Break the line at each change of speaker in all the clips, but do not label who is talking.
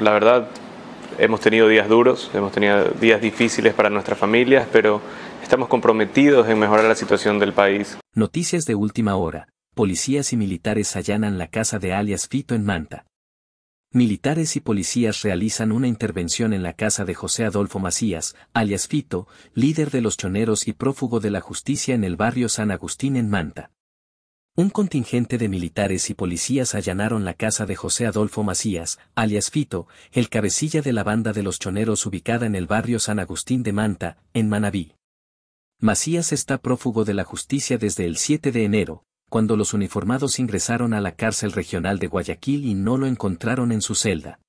la verdad, hemos tenido días duros, hemos tenido días difíciles para nuestras familias, pero estamos comprometidos en mejorar la situación del país. Noticias de última hora. Policías y militares allanan la casa de alias Fito en Manta. Militares y policías realizan una intervención en la casa de José Adolfo Macías, alias Fito, líder de los choneros y prófugo de la justicia en el barrio San Agustín en Manta un contingente de militares y policías allanaron la casa de José Adolfo Macías, alias Fito, el cabecilla de la banda de los choneros ubicada en el barrio San Agustín de Manta, en Manabí. Macías está prófugo de la justicia desde el 7 de enero, cuando los uniformados ingresaron a la cárcel regional de Guayaquil y no lo encontraron en su celda.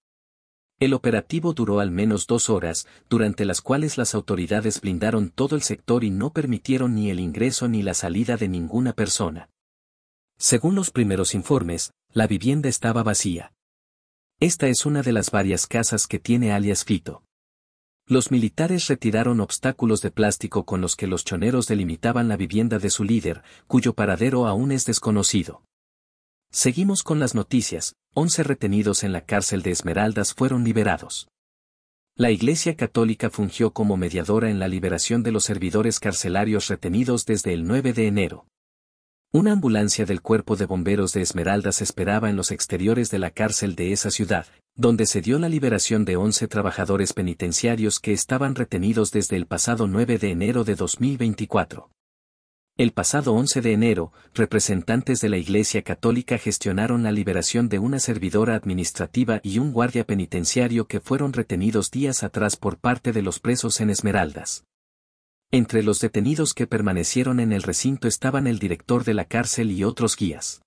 El operativo duró al menos dos horas, durante las cuales las autoridades blindaron todo el sector y no permitieron ni el ingreso ni la salida de ninguna persona. Según los primeros informes, la vivienda estaba vacía. Esta es una de las varias casas que tiene alias Fito. Los militares retiraron obstáculos de plástico con los que los choneros delimitaban la vivienda de su líder, cuyo paradero aún es desconocido. Seguimos con las noticias, 11 retenidos en la cárcel de Esmeraldas fueron liberados. La Iglesia Católica fungió como mediadora en la liberación de los servidores carcelarios retenidos desde el 9 de enero. Una ambulancia del Cuerpo de Bomberos de Esmeraldas esperaba en los exteriores de la cárcel de esa ciudad, donde se dio la liberación de 11 trabajadores penitenciarios que estaban retenidos desde el pasado 9 de enero de 2024. El pasado 11 de enero, representantes de la Iglesia Católica gestionaron la liberación de una servidora administrativa y un guardia penitenciario que fueron retenidos días atrás por parte de los presos en Esmeraldas. Entre los detenidos que permanecieron en el recinto estaban el director de la cárcel y otros guías.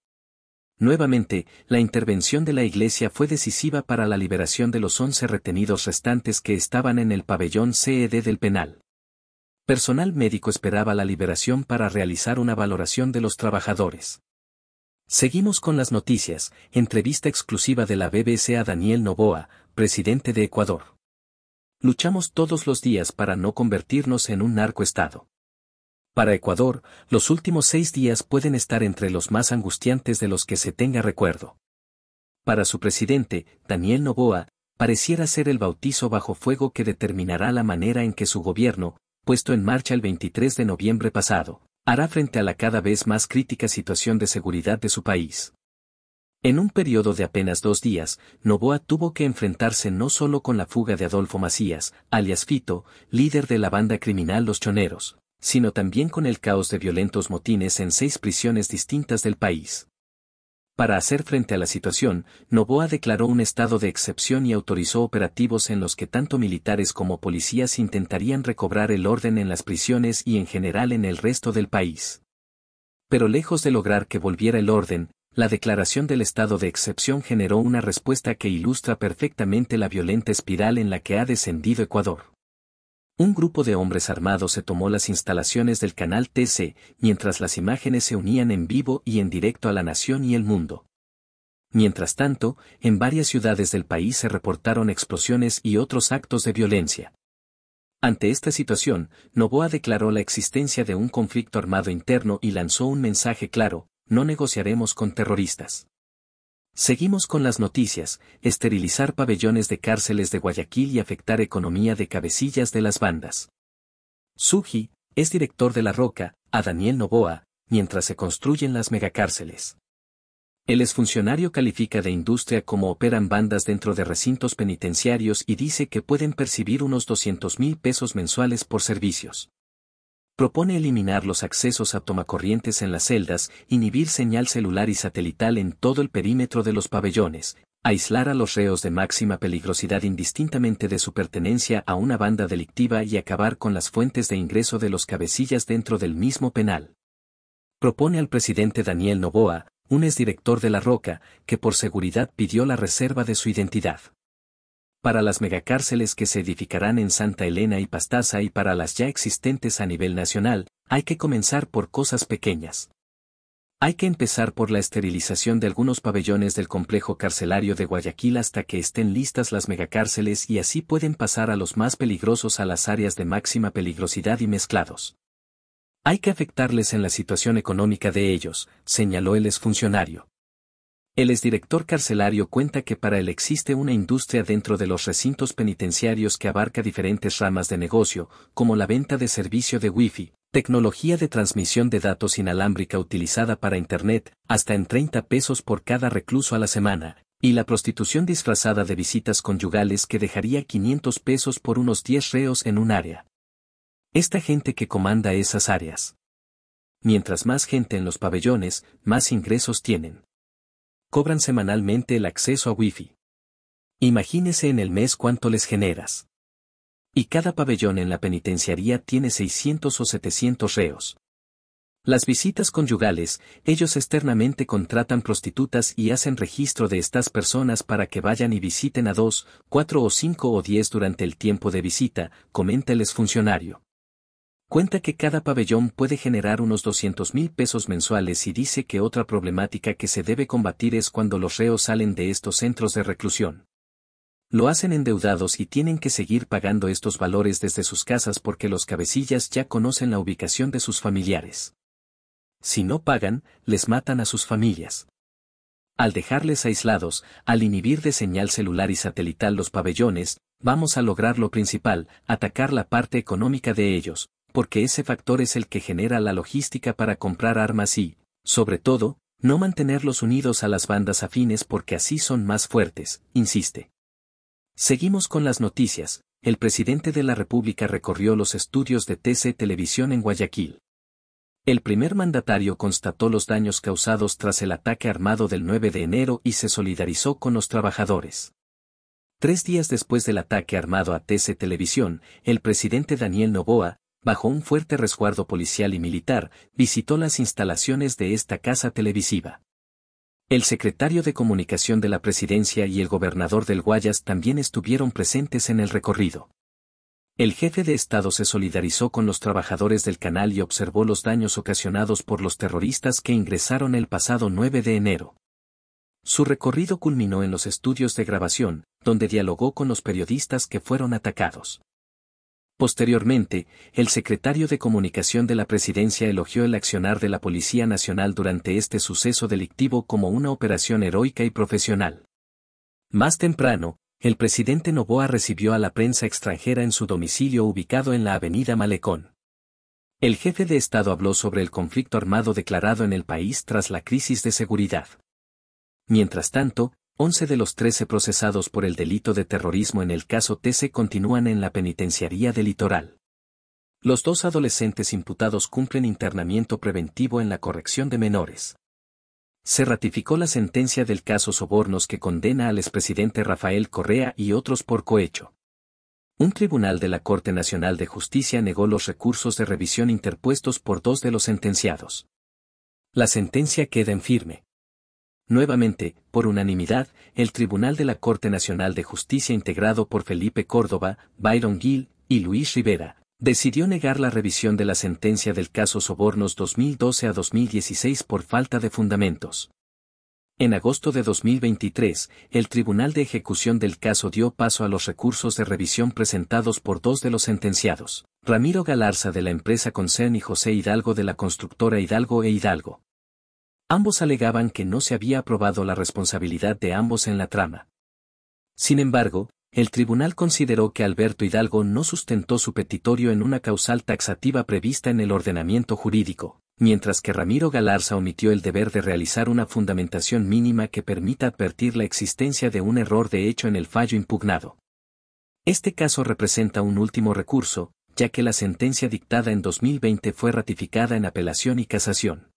Nuevamente, la intervención de la Iglesia fue decisiva para la liberación de los once retenidos restantes que estaban en el pabellón CED del penal. Personal médico esperaba la liberación para realizar una valoración de los trabajadores. Seguimos con las noticias, entrevista exclusiva de la BBC a Daniel Novoa, presidente de Ecuador. Luchamos todos los días para no convertirnos en un narcoestado. Para Ecuador, los últimos seis días pueden estar entre los más angustiantes de los que se tenga recuerdo. Para su presidente, Daniel Noboa, pareciera ser el bautizo bajo fuego que determinará la manera en que su gobierno, puesto en marcha el 23 de noviembre pasado, hará frente a la cada vez más crítica situación de seguridad de su país. En un periodo de apenas dos días, Novoa tuvo que enfrentarse no solo con la fuga de Adolfo Macías, alias Fito, líder de la banda criminal Los Choneros, sino también con el caos de violentos motines en seis prisiones distintas del país. Para hacer frente a la situación, Novoa declaró un estado de excepción y autorizó operativos en los que tanto militares como policías intentarían recobrar el orden en las prisiones y en general en el resto del país. Pero lejos de lograr que volviera el orden, la declaración del estado de excepción generó una respuesta que ilustra perfectamente la violenta espiral en la que ha descendido Ecuador. Un grupo de hombres armados se tomó las instalaciones del canal TC, mientras las imágenes se unían en vivo y en directo a la nación y el mundo. Mientras tanto, en varias ciudades del país se reportaron explosiones y otros actos de violencia. Ante esta situación, Novoa declaró la existencia de un conflicto armado interno y lanzó un mensaje claro, no negociaremos con terroristas. Seguimos con las noticias, esterilizar pabellones de cárceles de Guayaquil y afectar economía de cabecillas de las bandas. Suji, es director de La Roca, a Daniel Novoa, mientras se construyen las megacárceles. El exfuncionario califica de industria cómo operan bandas dentro de recintos penitenciarios y dice que pueden percibir unos 200 mil pesos mensuales por servicios propone eliminar los accesos a tomacorrientes en las celdas, inhibir señal celular y satelital en todo el perímetro de los pabellones, aislar a los reos de máxima peligrosidad indistintamente de su pertenencia a una banda delictiva y acabar con las fuentes de ingreso de los cabecillas dentro del mismo penal. Propone al presidente Daniel Novoa, un exdirector de La Roca, que por seguridad pidió la reserva de su identidad para las megacárceles que se edificarán en Santa Elena y Pastaza y para las ya existentes a nivel nacional, hay que comenzar por cosas pequeñas. Hay que empezar por la esterilización de algunos pabellones del complejo carcelario de Guayaquil hasta que estén listas las megacárceles y así pueden pasar a los más peligrosos a las áreas de máxima peligrosidad y mezclados. Hay que afectarles en la situación económica de ellos, señaló el exfuncionario. El exdirector carcelario cuenta que para él existe una industria dentro de los recintos penitenciarios que abarca diferentes ramas de negocio, como la venta de servicio de Wi-Fi, tecnología de transmisión de datos inalámbrica utilizada para Internet, hasta en 30 pesos por cada recluso a la semana, y la prostitución disfrazada de visitas conyugales que dejaría 500 pesos por unos 10 reos en un área. Esta gente que comanda esas áreas. Mientras más gente en los pabellones, más ingresos tienen cobran semanalmente el acceso a Wi-Fi. Imagínese en el mes cuánto les generas. Y cada pabellón en la penitenciaría tiene 600 o 700 reos. Las visitas conyugales, ellos externamente contratan prostitutas y hacen registro de estas personas para que vayan y visiten a dos, cuatro o cinco o diez durante el tiempo de visita, comenta el cuenta que cada pabellón puede generar unos 200 mil pesos mensuales y dice que otra problemática que se debe combatir es cuando los reos salen de estos centros de reclusión. Lo hacen endeudados y tienen que seguir pagando estos valores desde sus casas porque los cabecillas ya conocen la ubicación de sus familiares. Si no pagan, les matan a sus familias. Al dejarles aislados, al inhibir de señal celular y satelital los pabellones, vamos a lograr lo principal, atacar la parte económica de ellos, porque ese factor es el que genera la logística para comprar armas y, sobre todo, no mantenerlos unidos a las bandas afines porque así son más fuertes, insiste. Seguimos con las noticias. El presidente de la República recorrió los estudios de TC Televisión en Guayaquil. El primer mandatario constató los daños causados tras el ataque armado del 9 de enero y se solidarizó con los trabajadores. Tres días después del ataque armado a TC Televisión, el presidente Daniel Novoa, bajo un fuerte resguardo policial y militar, visitó las instalaciones de esta casa televisiva. El secretario de Comunicación de la Presidencia y el gobernador del Guayas también estuvieron presentes en el recorrido. El jefe de Estado se solidarizó con los trabajadores del canal y observó los daños ocasionados por los terroristas que ingresaron el pasado 9 de enero. Su recorrido culminó en los estudios de grabación, donde dialogó con los periodistas que fueron atacados. Posteriormente, el secretario de Comunicación de la Presidencia elogió el accionar de la Policía Nacional durante este suceso delictivo como una operación heroica y profesional. Más temprano, el presidente Novoa recibió a la prensa extranjera en su domicilio ubicado en la avenida Malecón. El jefe de Estado habló sobre el conflicto armado declarado en el país tras la crisis de seguridad. Mientras tanto, 11 de los 13 procesados por el delito de terrorismo en el caso TC continúan en la penitenciaría del Litoral. Los dos adolescentes imputados cumplen internamiento preventivo en la corrección de menores. Se ratificó la sentencia del caso Sobornos que condena al expresidente Rafael Correa y otros por cohecho. Un tribunal de la Corte Nacional de Justicia negó los recursos de revisión interpuestos por dos de los sentenciados. La sentencia queda en firme. Nuevamente, por unanimidad, el Tribunal de la Corte Nacional de Justicia integrado por Felipe Córdoba, Byron Gill y Luis Rivera, decidió negar la revisión de la sentencia del caso Sobornos 2012 a 2016 por falta de fundamentos. En agosto de 2023, el Tribunal de Ejecución del caso dio paso a los recursos de revisión presentados por dos de los sentenciados, Ramiro Galarza de la empresa Concern y José Hidalgo de la constructora Hidalgo e Hidalgo. Ambos alegaban que no se había aprobado la responsabilidad de ambos en la trama. Sin embargo, el tribunal consideró que Alberto Hidalgo no sustentó su petitorio en una causal taxativa prevista en el ordenamiento jurídico, mientras que Ramiro Galarza omitió el deber de realizar una fundamentación mínima que permita advertir la existencia de un error de hecho en el fallo impugnado. Este caso representa un último recurso, ya que la sentencia dictada en 2020 fue ratificada en apelación y casación.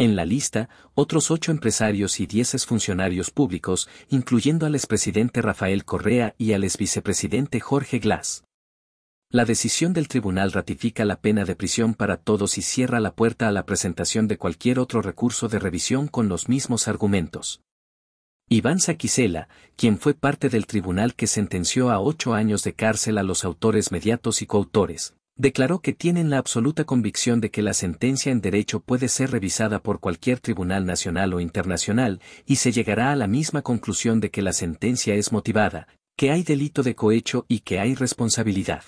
En la lista, otros ocho empresarios y diez exfuncionarios públicos, incluyendo al expresidente Rafael Correa y al exvicepresidente Jorge Glass. La decisión del tribunal ratifica la pena de prisión para todos y cierra la puerta a la presentación de cualquier otro recurso de revisión con los mismos argumentos. Iván Saquicela, quien fue parte del tribunal que sentenció a ocho años de cárcel a los autores mediatos y coautores, declaró que tienen la absoluta convicción de que la sentencia en derecho puede ser revisada por cualquier tribunal nacional o internacional y se llegará a la misma conclusión de que la sentencia es motivada, que hay delito de cohecho y que hay responsabilidad.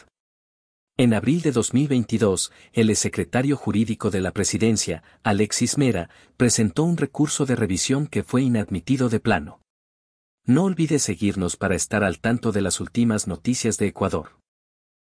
En abril de 2022, el secretario jurídico de la presidencia, Alexis Mera, presentó un recurso de revisión que fue inadmitido de plano. No olvide seguirnos para estar al tanto de las últimas noticias de Ecuador.